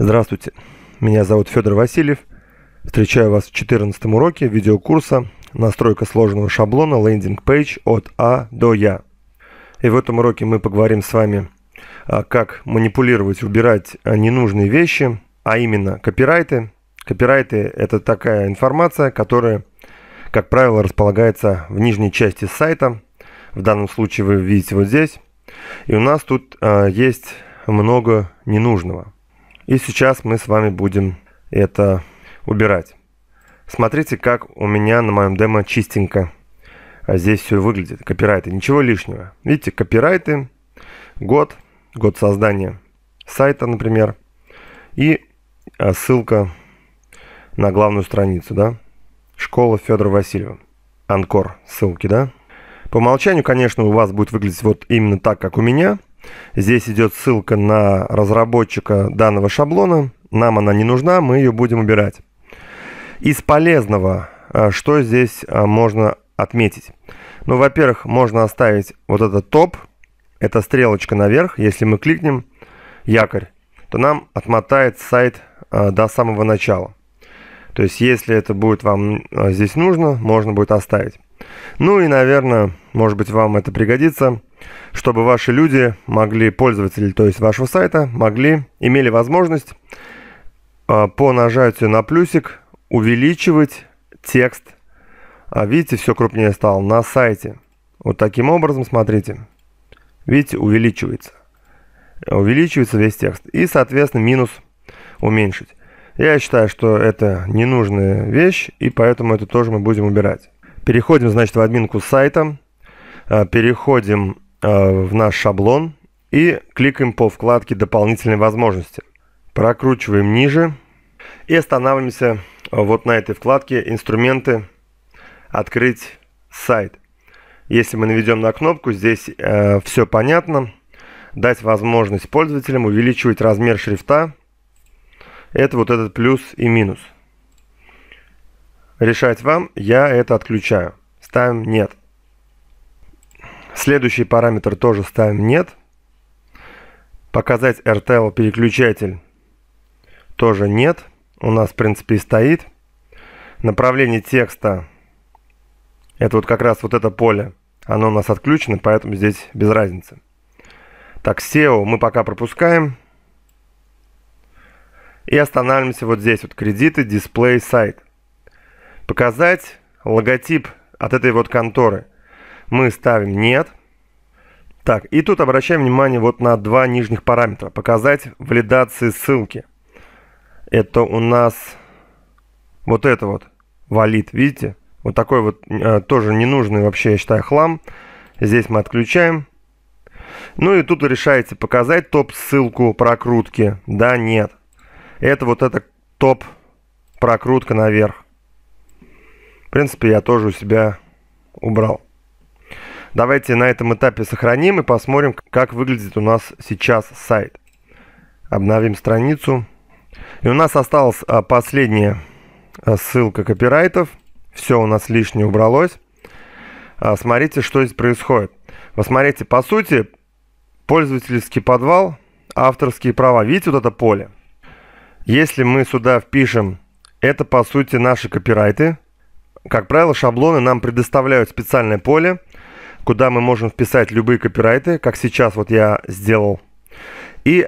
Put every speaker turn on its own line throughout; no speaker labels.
Здравствуйте, меня зовут Федор Васильев. Встречаю вас в 14 уроке видеокурса «Настройка сложного шаблона лендинг-пейдж от А до Я». И в этом уроке мы поговорим с вами, а, как манипулировать, убирать а, ненужные вещи, а именно копирайты. Копирайты – это такая информация, которая, как правило, располагается в нижней части сайта. В данном случае вы видите вот здесь. И у нас тут а, есть много ненужного – и сейчас мы с вами будем это убирать. Смотрите, как у меня на моем демо чистенько а здесь все выглядит. Копирайты, ничего лишнего. Видите, копирайты, год, год создания сайта, например, и а, ссылка на главную страницу, да? Школа Федора Васильева. Анкор ссылки, да? По умолчанию, конечно, у вас будет выглядеть вот именно так, как у меня – Здесь идет ссылка на разработчика данного шаблона. Нам она не нужна, мы ее будем убирать. Из полезного, э, что здесь э, можно отметить? Ну, во-первых, можно оставить вот этот топ. Это стрелочка наверх. Если мы кликнем якорь, то нам отмотает сайт э, до самого начала. То есть, если это будет вам здесь нужно, можно будет оставить. Ну и, наверное, может быть, вам это пригодится – чтобы ваши люди могли, пользователи, то есть вашего сайта, могли, имели возможность а, по нажатию на плюсик увеличивать текст. А видите, все крупнее стало на сайте. Вот таким образом, смотрите. Видите, увеличивается. Увеличивается весь текст. И, соответственно, минус уменьшить. Я считаю, что это ненужная вещь, и поэтому это тоже мы будем убирать. Переходим, значит, в админку сайта. А, переходим Э, в наш шаблон и кликаем по вкладке «Дополнительные возможности». Прокручиваем ниже и останавливаемся э, вот на этой вкладке «Инструменты. Открыть сайт». Если мы наведем на кнопку, здесь э, все понятно. Дать возможность пользователям увеличивать размер шрифта. Это вот этот плюс и минус. Решать вам, я это отключаю. Ставим «Нет». Следующий параметр тоже ставим нет. Показать RTL переключатель тоже нет. У нас, в принципе, и стоит. Направление текста. Это вот как раз вот это поле. Оно у нас отключено, поэтому здесь без разницы. Так, SEO мы пока пропускаем. И останавливаемся вот здесь. Вот кредиты, дисплей, сайт. Показать логотип от этой вот конторы – мы ставим «нет». Так, и тут обращаем внимание вот на два нижних параметра. Показать валидации ссылки. Это у нас вот это вот валид, видите? Вот такой вот э, тоже ненужный вообще, я считаю, хлам. Здесь мы отключаем. Ну и тут решаете показать топ-ссылку прокрутки. Да, нет. Это вот это топ-прокрутка наверх. В принципе, я тоже у себя убрал. Давайте на этом этапе сохраним и посмотрим, как выглядит у нас сейчас сайт. Обновим страницу. И у нас осталась а, последняя а, ссылка копирайтов. Все у нас лишнее убралось. А, смотрите, что здесь происходит. Посмотрите, по сути, пользовательский подвал, авторские права. Видите вот это поле? Если мы сюда впишем, это по сути наши копирайты. Как правило, шаблоны нам предоставляют специальное поле – куда мы можем вписать любые копирайты, как сейчас вот я сделал. И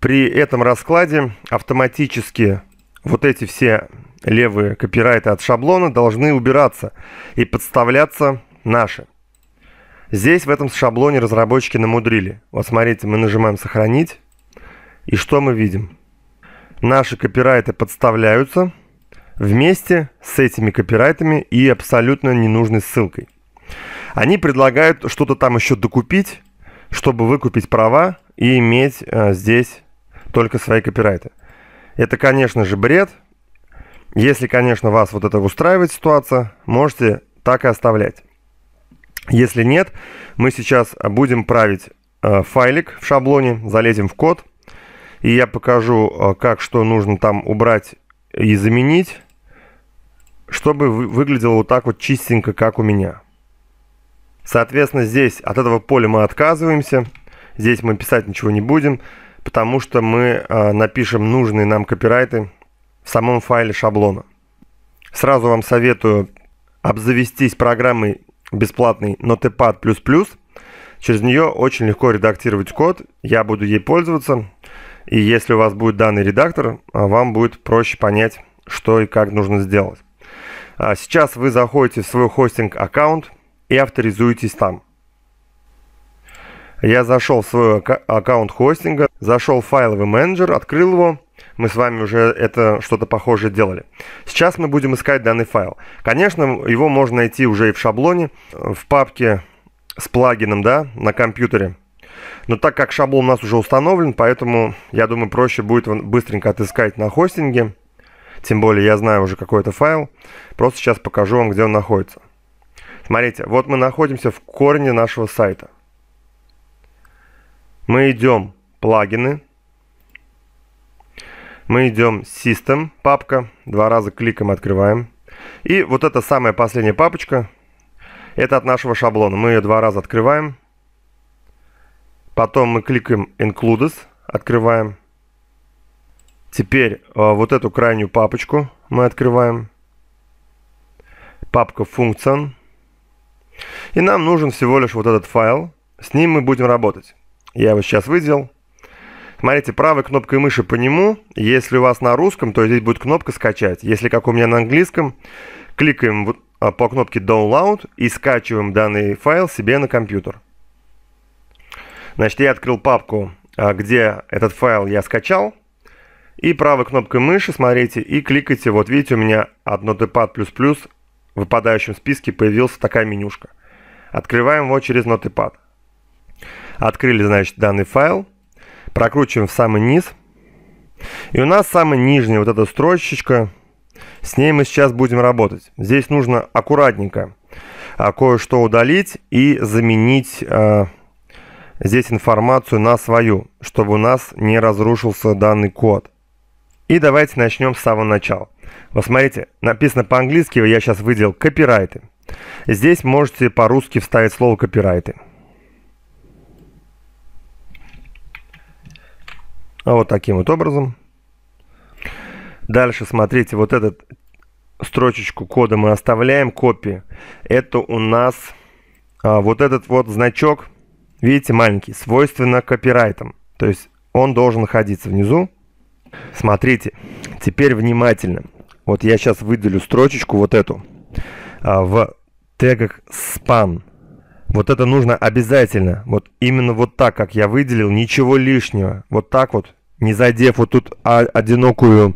при этом раскладе автоматически вот эти все левые копирайты от шаблона должны убираться и подставляться наши. Здесь в этом шаблоне разработчики намудрили. Вот смотрите, мы нажимаем «Сохранить». И что мы видим? Наши копирайты подставляются вместе с этими копирайтами и абсолютно ненужной ссылкой. Они предлагают что-то там еще докупить, чтобы выкупить права и иметь э, здесь только свои копирайты. Это, конечно же, бред. Если, конечно, вас вот это устраивает ситуация, можете так и оставлять. Если нет, мы сейчас будем править э, файлик в шаблоне, залезем в код, и я покажу, э, как что нужно там убрать и заменить, чтобы выглядело вот так вот чистенько, как у меня. Соответственно, здесь от этого поля мы отказываемся. Здесь мы писать ничего не будем, потому что мы э, напишем нужные нам копирайты в самом файле шаблона. Сразу вам советую обзавестись программой бесплатной Notepad++. Через нее очень легко редактировать код. Я буду ей пользоваться. И если у вас будет данный редактор, э, вам будет проще понять, что и как нужно сделать. А сейчас вы заходите в свой хостинг-аккаунт, и авторизуйтесь там. Я зашел в свой аккаунт хостинга, зашел в файловый менеджер, открыл его. Мы с вами уже это что-то похожее делали. Сейчас мы будем искать данный файл. Конечно, его можно найти уже и в шаблоне, в папке с плагином, да, на компьютере. Но так как шаблон у нас уже установлен, поэтому, я думаю, проще будет быстренько отыскать на хостинге. Тем более я знаю уже какой то файл. Просто сейчас покажу вам, где он находится. Смотрите, вот мы находимся в корне нашего сайта. Мы идем плагины. Мы идем System, папка. Два раза кликом открываем. И вот эта самая последняя папочка, это от нашего шаблона. Мы ее два раза открываем. Потом мы кликаем Includes, открываем. Теперь э, вот эту крайнюю папочку мы открываем. Папка Function. И нам нужен всего лишь вот этот файл. С ним мы будем работать. Я его сейчас выделил. Смотрите, правой кнопкой мыши по нему. Если у вас на русском, то здесь будет кнопка «Скачать». Если как у меня на английском, кликаем а, по кнопке Download и скачиваем данный файл себе на компьютер. Значит, я открыл папку, а, где этот файл я скачал. И правой кнопкой мыши, смотрите, и кликайте. Вот видите, у меня одно тпад++ в выпадающем списке появилась такая менюшка. Открываем его через Notepad. Открыли, значит, данный файл. Прокручиваем в самый низ. И у нас самая нижняя вот эта строчечка. С ней мы сейчас будем работать. Здесь нужно аккуратненько а, кое-что удалить и заменить э, здесь информацию на свою, чтобы у нас не разрушился данный код. И давайте начнем с самого начала. Вот смотрите, написано по-английски, я сейчас выделил копирайты. Здесь можете по-русски вставить слово копирайты. А вот таким вот образом. Дальше смотрите, вот этот строчечку кода мы оставляем, копии. Это у нас а, вот этот вот значок, видите, маленький, свойственно копирайтам. То есть он должен находиться внизу. Смотрите, теперь внимательно. Вот я сейчас выделю строчечку вот эту а, в тегах span. Вот это нужно обязательно. Вот именно вот так, как я выделил, ничего лишнего. Вот так вот, не задев вот тут а, одинокую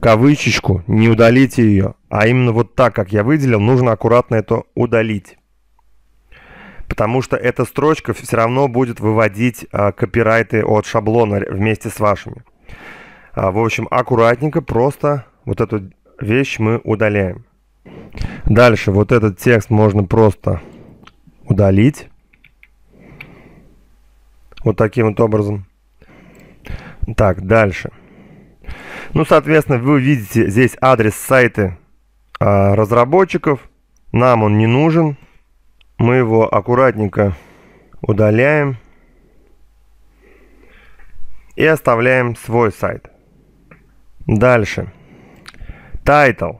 кавычечку, не удалите ее. А именно вот так, как я выделил, нужно аккуратно это удалить. Потому что эта строчка все равно будет выводить э, копирайты от шаблона вместе с вашими. А, в общем, аккуратненько просто вот эту вещь мы удаляем. Дальше вот этот текст можно просто удалить. Вот таким вот образом. Так, дальше. Ну, соответственно, вы видите здесь адрес сайта а, разработчиков. Нам он не нужен. Мы его аккуратненько удаляем и оставляем свой сайт. Дальше. Title.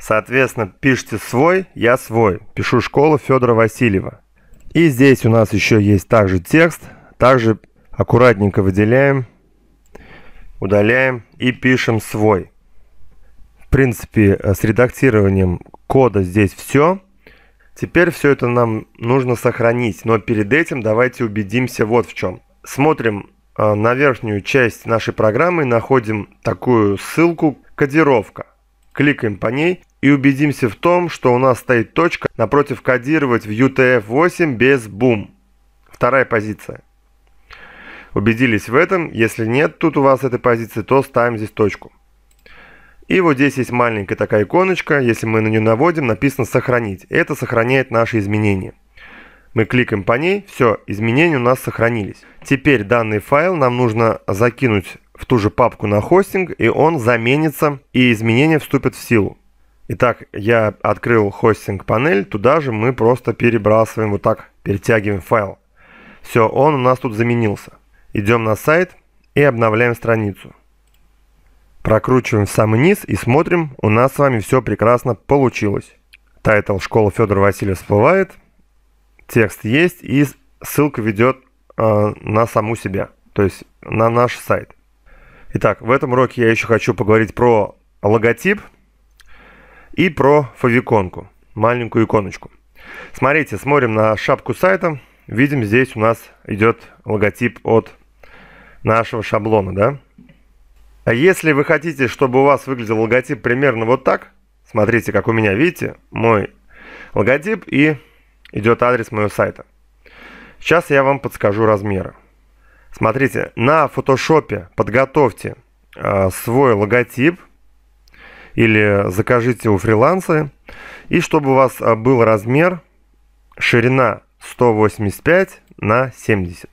Соответственно, пишите свой, я свой. Пишу школу Федора Васильева. И здесь у нас еще есть также текст. Также аккуратненько выделяем, удаляем и пишем свой. В принципе, с редактированием кода здесь все. Теперь все это нам нужно сохранить. Но перед этим давайте убедимся вот в чем смотрим э, на верхнюю часть нашей программы, находим такую ссылку «Кодировка». Кликаем по ней и убедимся в том, что у нас стоит точка напротив «Кодировать в UTF-8 без бум». Вторая позиция. Убедились в этом. Если нет тут у вас этой позиции, то ставим здесь точку. И вот здесь есть маленькая такая иконочка. Если мы на нее наводим, написано «Сохранить». Это сохраняет наши изменения. Мы кликаем по ней, все, изменения у нас сохранились. Теперь данный файл нам нужно закинуть в ту же папку на хостинг, и он заменится, и изменения вступят в силу. Итак, я открыл хостинг панель, туда же мы просто перебрасываем, вот так перетягиваем файл. Все, он у нас тут заменился. Идем на сайт и обновляем страницу. Прокручиваем в самый низ и смотрим, у нас с вами все прекрасно получилось. Тайтл «Школа Федора Васильева» всплывает, текст есть, и ссылка ведет э, на саму себя, то есть на наш сайт. Итак, в этом уроке я еще хочу поговорить про логотип и про фавиконку, маленькую иконочку. Смотрите, смотрим на шапку сайта, видим здесь у нас идет логотип от нашего шаблона, да? А если вы хотите, чтобы у вас выглядел логотип примерно вот так, смотрите, как у меня, видите, мой логотип и идет адрес моего сайта. Сейчас я вам подскажу размеры. Смотрите, на фотошопе подготовьте э, свой логотип или закажите у фриланса. И чтобы у вас а, был размер, ширина 185 на 70.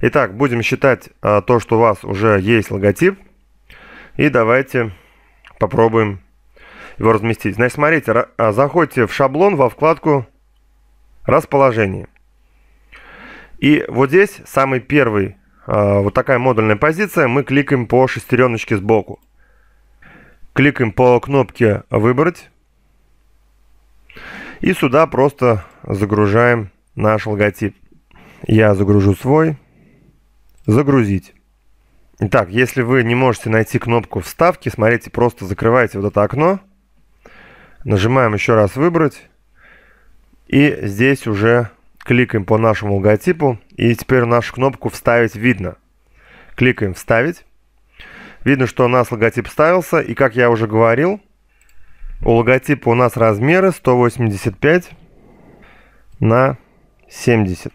Итак, будем считать э, то, что у вас уже есть логотип. И давайте попробуем его разместить. Значит, смотрите, заходите в шаблон во вкладку расположении. И вот здесь самый первый, а, вот такая модульная позиция, мы кликаем по шестереночке сбоку. Кликаем по кнопке «Выбрать». И сюда просто загружаем наш логотип. Я загружу свой. Загрузить. Итак, если вы не можете найти кнопку вставки, смотрите, просто закрываете вот это окно. Нажимаем еще раз «Выбрать». И здесь уже кликаем по нашему логотипу. И теперь нашу кнопку «Вставить» видно. Кликаем «Вставить». Видно, что у нас логотип вставился. И как я уже говорил, у логотипа у нас размеры 185 на 70.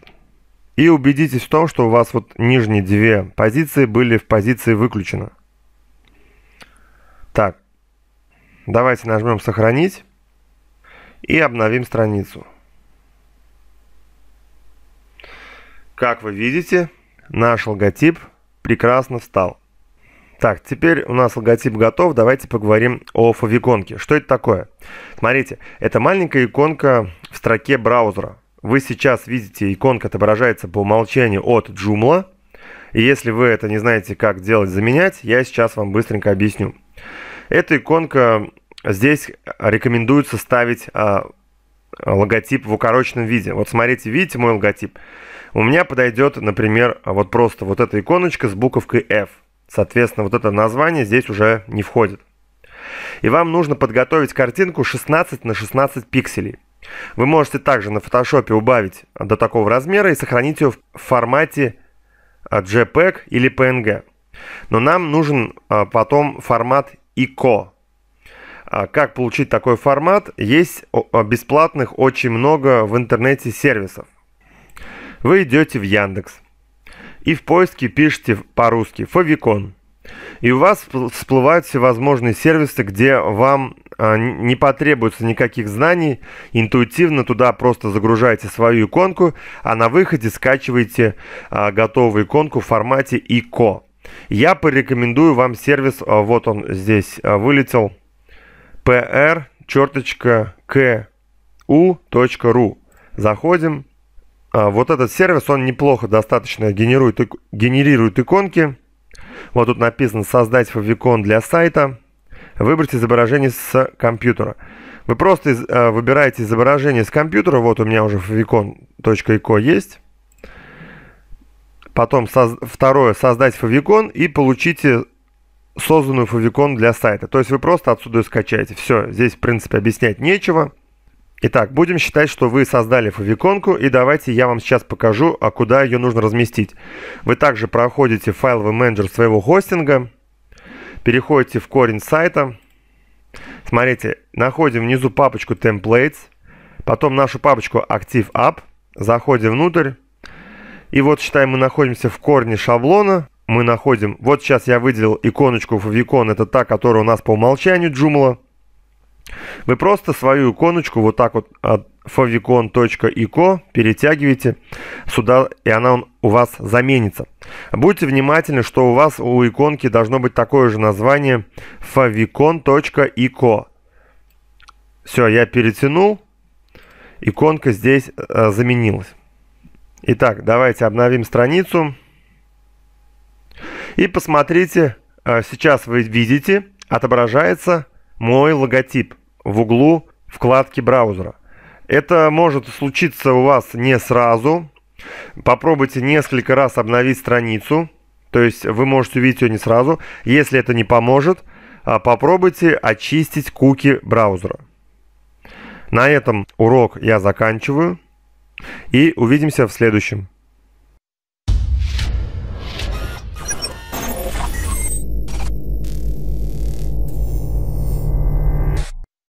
И убедитесь в том, что у вас вот нижние две позиции были в позиции выключено. Так, давайте нажмем «Сохранить» и обновим страницу. Как вы видите, наш логотип прекрасно встал. Так, теперь у нас логотип готов. Давайте поговорим о фавиконке. Что это такое? Смотрите, это маленькая иконка в строке браузера. Вы сейчас видите, иконка отображается по умолчанию от Joomla. И если вы это не знаете, как делать, заменять, я сейчас вам быстренько объясню. Эта иконка здесь рекомендуется ставить а, логотип в укороченном виде. Вот смотрите, видите мой логотип? У меня подойдет, например, а вот просто вот эта иконочка с буковкой F. Соответственно, вот это название здесь уже не входит. И вам нужно подготовить картинку 16 на 16 пикселей. Вы можете также на фотошопе убавить до такого размера и сохранить ее в формате а, JPEG или PNG. Но нам нужен а, потом формат ICO, а как получить такой формат? Есть бесплатных очень много в интернете сервисов. Вы идете в Яндекс и в поиске пишете по-русски «Фавикон». И у вас всплывают всевозможные сервисы, где вам а, не потребуется никаких знаний, интуитивно туда просто загружаете свою иконку, а на выходе скачиваете а, готовую иконку в формате ICO. Я порекомендую вам сервис, вот он здесь вылетел, pr черточка ku.ru. Заходим. А, вот этот сервис, он неплохо достаточно генерирует генерирует иконки. Вот тут написано «Создать фавикон для сайта». Выбрать изображение с компьютера. Вы просто из, э, выбираете изображение с компьютера. Вот у меня уже favicon.ico есть. Потом соз, второе «Создать фавикон» и получите созданную фавикон для сайта. То есть вы просто отсюда скачаете. Все, здесь, в принципе, объяснять нечего. Итак, будем считать, что вы создали фавиконку, и давайте я вам сейчас покажу, а куда ее нужно разместить. Вы также проходите файловый менеджер своего хостинга, переходите в корень сайта. Смотрите, находим внизу папочку Templates, потом нашу папочку Active App, заходим внутрь, и вот считаем, мы находимся в корне шаблона, мы находим, вот сейчас я выделил иконочку favicon, это та, которая у нас по умолчанию Joomla. Вы просто свою иконочку вот так вот от favicon.ico перетягиваете сюда, и она у вас заменится. Будьте внимательны, что у вас у иконки должно быть такое же название favicon.ico. Все, я перетянул. Иконка здесь э, заменилась. Итак, давайте обновим страницу. И посмотрите, э, сейчас вы видите, отображается мой логотип в углу вкладки браузера. Это может случиться у вас не сразу. Попробуйте несколько раз обновить страницу. То есть вы можете увидеть ее не сразу. Если это не поможет, э, попробуйте очистить куки браузера. На этом урок я заканчиваю. И увидимся в следующем.